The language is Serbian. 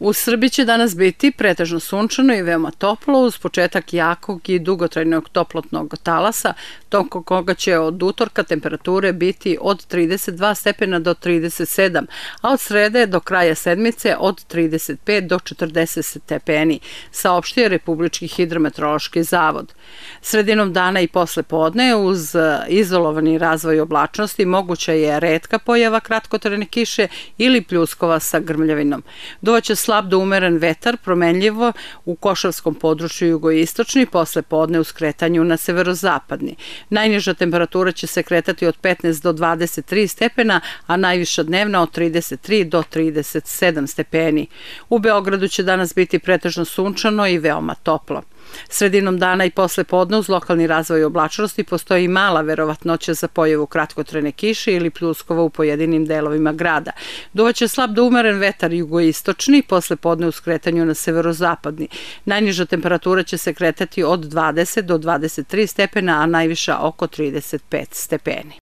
U Srbiji će danas biti pretežno sunčano i veoma toplo uz početak jakog i dugotrajnog toplotnog talasa, tokom koga će od utorka temperature biti od 32 stepena do 37, a od srede do kraja sedmice od 35 do 40 stepeni, saopštio Republički hidrometeorološki zavod. Sredinom dana i posle podne uz izolovani razvoj oblačnosti moguća je redka pojava kratkotrene kiše ili pljuskova sa grmljavinom. Duvaće slab do da umeren vetar promenljivo u košavskom području jugoistočni, posle podne u skretanju na severozapadni. Najniža temperatura će se kretati od 15 do 23 stepena, a najviša dnevna od 33 do 37 stepeni. U Beogradu će danas biti pretežno sunčano i veoma toplo. Sredinom dana i posle podne uz lokalni razvoj oblačnosti postoji mala verovatnoća za pojavu kratkotrene kiše ili pljuskova u pojedinim delovima grada. Duvaće slab do umeren vetar jugoistočni, posle podne u skretanju na severozapadni. Najniža temperatura će se kretati od 20 do 23 stepena, a najviša oko 35 stepeni.